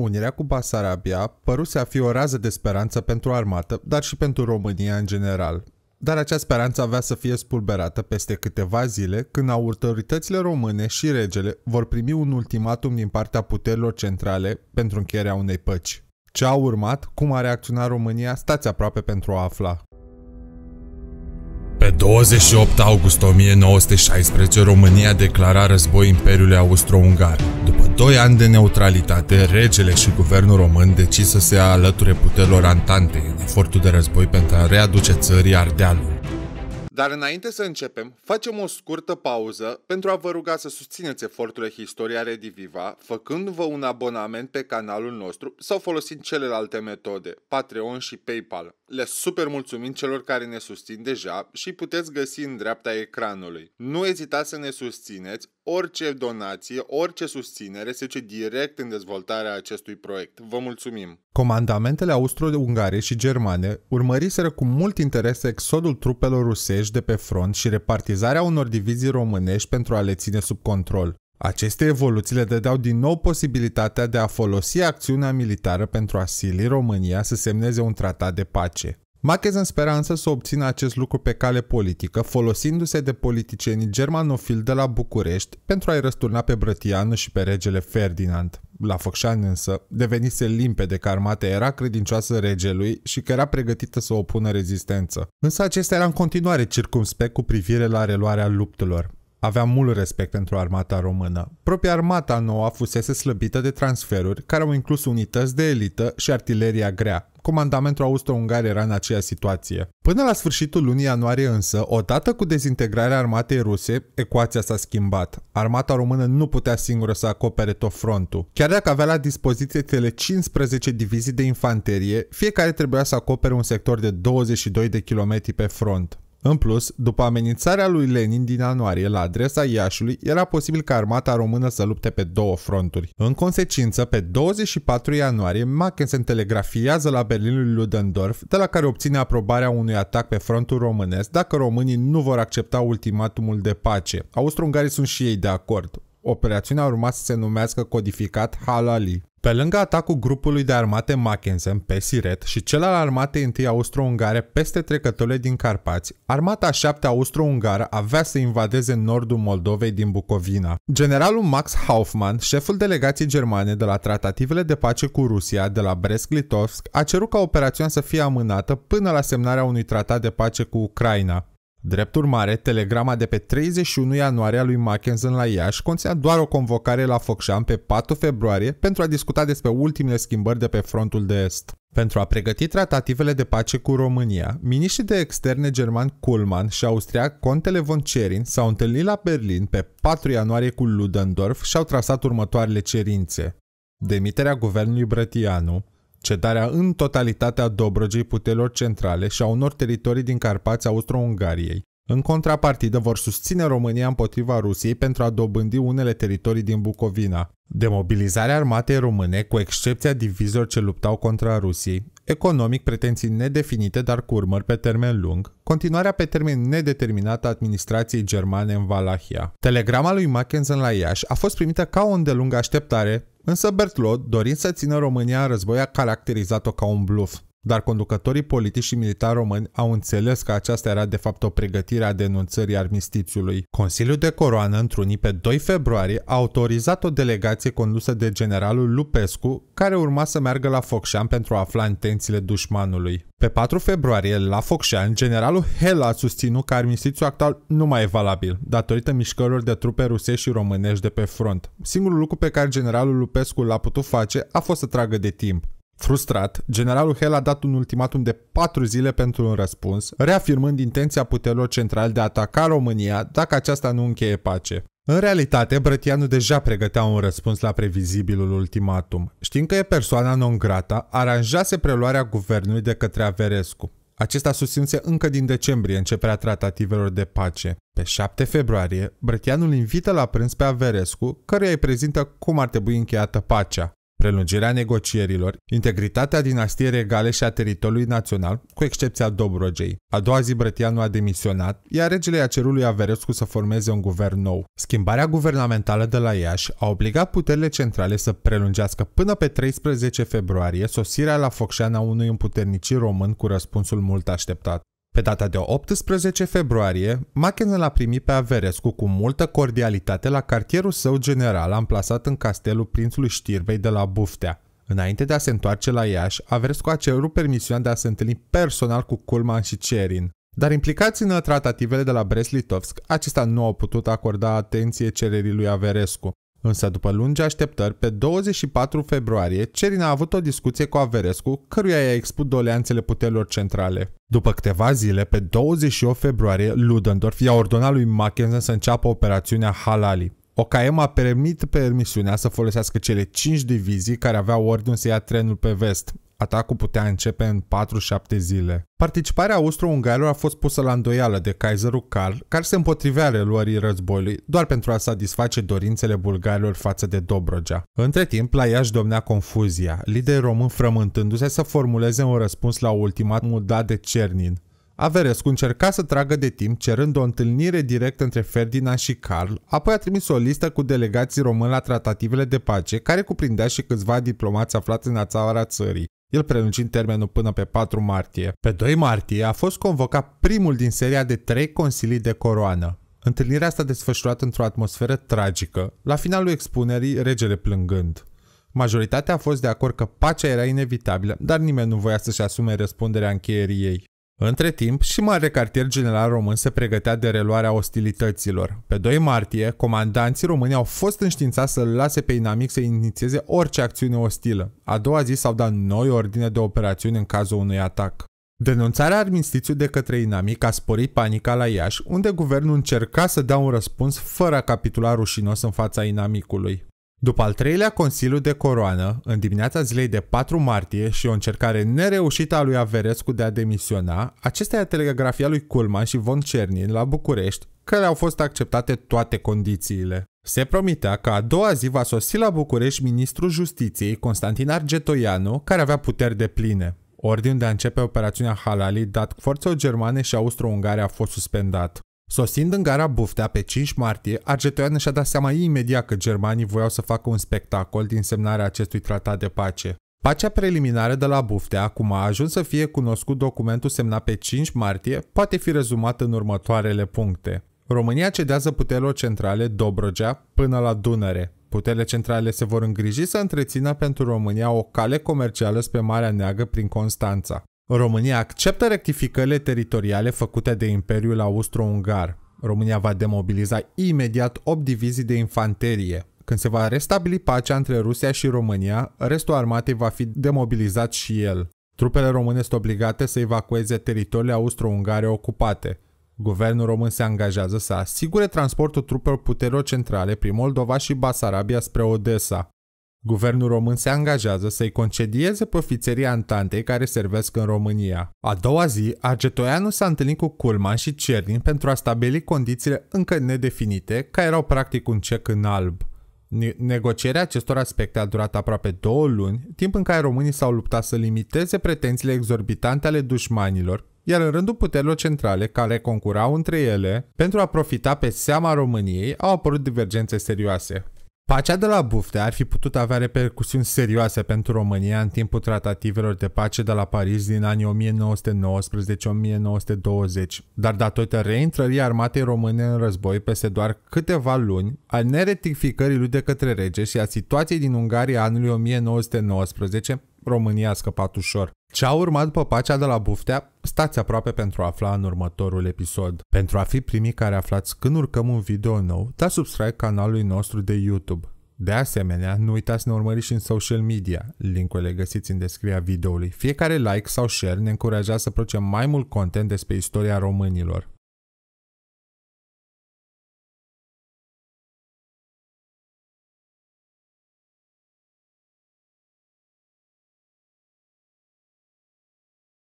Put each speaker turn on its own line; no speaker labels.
Unirea cu Basarabia păruse a fi o rază de speranță pentru armată, dar și pentru România în general. Dar acea speranță avea să fie spulberată peste câteva zile când autoritățile române și regele vor primi un ultimatum din partea puterilor centrale pentru încheierea unei păci. Ce a urmat, cum a reacționat România, stați aproape pentru a afla. Pe 28 august 1916, România declara război Imperiului Austro-Ungar. După 2 ani de neutralitate, regele și guvernul român decis să se alăture puterilor antante în efortul de război pentru a readuce țării Ardealul. Dar înainte să începem, facem o scurtă pauză pentru a vă ruga să susțineți eforturile Historia Rediviva, făcându-vă un abonament pe canalul nostru sau folosind celelalte metode, Patreon și PayPal. Le super mulțumim celor care ne susțin deja și puteți găsi în dreapta ecranului. Nu ezitați să ne susțineți orice donație, orice susținere se duce direct în dezvoltarea acestui proiect. Vă mulțumim! Comandamentele austro-ungare și germane urmăriseră cu mult interes exodul trupelor rusești de pe front și repartizarea unor divizii românești pentru a le ține sub control. Aceste evoluții le dădeau din nou posibilitatea de a folosi acțiunea militară pentru a sili România să semneze un tratat de pace. Mackensen spera însă să obțină acest lucru pe cale politică, folosindu-se de politicienii germanofili de la București pentru a-i răsturna pe Brătianu și pe regele Ferdinand. La Făcșani însă devenise limpede că armata era credincioasă regelui și că era pregătită să opună rezistență. Însă acesta era în continuare circumspect cu privire la reluarea luptelor avea mult respect pentru armata română. Propria armata nouă fusese slăbită de transferuri care au inclus unități de elită și artileria grea comandamentul austro-ungar era în aceeași situație. Până la sfârșitul lunii ianuarie însă, odată cu dezintegrarea armatei ruse, ecuația s-a schimbat. Armata română nu putea singură să acopere tot frontul. Chiar dacă avea la dispoziție cele 15 divizii de infanterie, fiecare trebuia să acopere un sector de 22 de kilometri pe front. În plus, după amenințarea lui Lenin din ianuarie la adresa Iașului, era posibil ca armata română să lupte pe două fronturi. În consecință, pe 24 ianuarie, Mackensen telegrafiază la Berlinul lui Ludendorff, de la care obține aprobarea unui atac pe frontul românesc dacă românii nu vor accepta ultimatumul de pace. Austro-ungarii sunt și ei de acord operațiunea urma să se numească codificat Halali. Pe lângă atacul grupului de armate Mackensen pe Siret și cel al armatei întâi austro-ungare peste trecătorile din Carpați, armata 7 austro-ungară avea să invadeze nordul Moldovei din Bucovina. Generalul Max Hoffmann, șeful delegației germane de la tratativele de pace cu Rusia de la Brest-Litovsk, a cerut ca operațiunea să fie amânată până la semnarea unui tratat de pace cu Ucraina. Drept urmare, telegrama de pe 31 ianuarie a lui Mackensen la Iași conținea doar o convocare la Focșan pe 4 februarie pentru a discuta despre ultimele schimbări de pe frontul de est. Pentru a pregăti tratativele de pace cu România, miniștrii de externe german Kuhlmann și austriac Contele von Cerin s-au întâlnit la Berlin pe 4 ianuarie cu Ludendorff și au trasat următoarele cerințe. Demiterea guvernului Brătianu, cedarea în totalitate a Dobrogei puterilor centrale și a unor teritorii din Carpați Austro-Ungariei. În contrapartidă vor susține România împotriva Rusiei pentru a dobândi unele teritorii din Bucovina. Demobilizarea armatei române, cu excepția divizor ce luptau contra Rusiei, economic pretenții nedefinite, dar cu urmări pe termen lung, continuarea pe termen nedeterminat a administrației germane în Valahia. Telegrama lui Mackensen la Iași a fost primită ca o îndelungă așteptare, însă Bertlow, dorind să țină România în război, a caracterizat-o ca un bluff. Dar conducătorii politici și militari români au înțeles că aceasta era de fapt o pregătire a denunțării armistițiului. Consiliul de Coroană, întrunit pe 2 februarie, a autorizat o delegație condusă de generalul Lupescu, care urma să meargă la Focșan pentru a afla intențiile dușmanului. Pe 4 februarie, la Focșani, generalul Hela a susținut că armistițiul actual nu mai e valabil, datorită mișcărilor de trupe rusești și românești de pe front. Singurul lucru pe care generalul Lupescu l-a putut face a fost să tragă de timp. Frustrat, generalul Hell a dat un ultimatum de patru zile pentru un răspuns, reafirmând intenția puterilor centrale de a ataca România dacă aceasta nu încheie pace. În realitate, Brătianu deja pregătea un răspuns la previzibilul ultimatum. Știind că e persoana non grata, aranjase preluarea guvernului de către Averescu. Acesta susținuse încă din decembrie începerea tratativelor de pace. Pe 7 februarie, Brătianul invită la prânz pe Averescu, căruia îi prezintă cum ar trebui încheiată pacea prelungirea negocierilor, integritatea dinastiei regale și a teritoriului național, cu excepția Dobrogei. A doua zi Brătianu a demisionat, iar regele lui Averescu să formeze un guvern nou. Schimbarea guvernamentală de la Iași a obligat puterile centrale să prelungească până pe 13 februarie sosirea la Focșana unui împuternicit român cu răspunsul mult așteptat. Pe data de 18 februarie, Machen l-a primit pe Averescu cu multă cordialitate la cartierul său general amplasat în castelul prințului Știrbei de la Buftea. Înainte de a se întoarce la Iași, Averescu a cerut permisiunea de a se întâlni personal cu Culman și Cerin. Dar implicați în tratativele de la Brest-Litovsk, acesta nu a putut acorda atenție cererii lui Averescu. Însă după lungi așteptări, pe 24 februarie, Cerin a avut o discuție cu Averescu, căruia i-a expus doleanțele puterilor centrale. După câteva zile, pe 28 februarie, Ludendorff i-a ordonat lui Mackensen să înceapă operațiunea Halali. OKM a permit permisiunea să folosească cele 5 divizii care aveau ordin să ia trenul pe vest, Atacul putea începe în 4-7 zile. Participarea austro-ungarilor a fost pusă la îndoială de Kaiserul Karl, care se împotrivea reluării războiului doar pentru a satisface dorințele bulgarilor față de Dobrogea. Între timp, la Iași domnea confuzia, lideri români frământându-se să formuleze un răspuns la ultimatumul dat de Cernin, Averescu încerca să tragă de timp cerând o întâlnire directă între Ferdinand și Carl, apoi a trimis o listă cu delegații români la tratativele de pace, care cuprindea și câțiva diplomați aflați în țara țării el prelungind termenul până pe 4 martie. Pe 2 martie a fost convocat primul din seria de trei consilii de coroană. Întâlnirea s-a desfășurat într-o atmosferă tragică, la finalul expunerii regele plângând. Majoritatea a fost de acord că pacea era inevitabilă, dar nimeni nu voia să-și asume răspunderea încheierii ei. Între timp, și Mare Cartier General Român se pregătea de reluarea ostilităților. Pe 2 martie, comandanții români au fost înștiințați să-l lase pe inamic să inițieze orice acțiune ostilă. A doua zi s-au dat noi ordine de operațiuni în cazul unui atac. Denunțarea armistițiului de către inamic a sporit panica la Iași, unde guvernul încerca să dea un răspuns fără a capitula rușinos în fața inamicului. După al treilea Consiliu de Coroană, în dimineața zilei de 4 martie și o încercare nereușită a lui Averescu de a demisiona, acestea telegrafia lui Culman și Von Cernin la București, care au fost acceptate toate condițiile. Se promitea că a doua zi va sosi la București ministrul justiției Constantin Argetoianu, care avea puteri de pline. Ordinul de a începe operațiunea Halali dat forțelor germane și austro-ungare a fost suspendat. Sosind în gara Buftea pe 5 martie, Argetoian și-a dat seama imediat că germanii voiau să facă un spectacol din semnarea acestui tratat de pace. Pacea preliminară de la Buftea, cum a ajuns să fie cunoscut documentul semnat pe 5 martie, poate fi rezumat în următoarele puncte. România cedează puterilor centrale Dobrogea până la Dunăre. Puterile centrale se vor îngriji să întrețină pentru România o cale comercială spre Marea Neagră prin Constanța. România acceptă rectificările teritoriale făcute de Imperiul Austro-Ungar. România va demobiliza imediat 8 divizii de infanterie. Când se va restabili pacea între Rusia și România, restul armatei va fi demobilizat și el. Trupele române sunt obligate să evacueze teritoriile austro-ungare ocupate. Guvernul român se angajează să asigure transportul trupelor puterilor centrale prin Moldova și Basarabia spre Odessa. Guvernul român se angajează să-i concedieze pe ofițerii antantei care servesc în România. A doua zi, Argetoianu s-a întâlnit cu Culman și Cernin pentru a stabili condițiile încă nedefinite, care erau practic un cec în alb. negocierea acestor aspecte a durat aproape două luni, timp în care românii s-au luptat să limiteze pretențiile exorbitante ale dușmanilor, iar în rândul puterilor centrale care concurau între ele, pentru a profita pe seama României, au apărut divergențe serioase. Pacea de la Buftea ar fi putut avea repercusiuni serioase pentru România în timpul tratativelor de pace de la Paris din anii 1919-1920, dar datorită reintrării armatei române în război peste doar câteva luni, al neretificării lui de către rege și a situației din Ungaria anului 1919, românească a ușor. Ce a urmat după pacea de la Buftea, stați aproape pentru a afla în următorul episod. Pentru a fi primii care aflați când urcăm un video nou, dați subscribe canalului nostru de YouTube. De asemenea, nu uitați să ne urmăriți și în social media. Linkul le găsiți în descrierea videoului. Fiecare like sau share ne încurajează să producem mai mult content despre istoria românilor.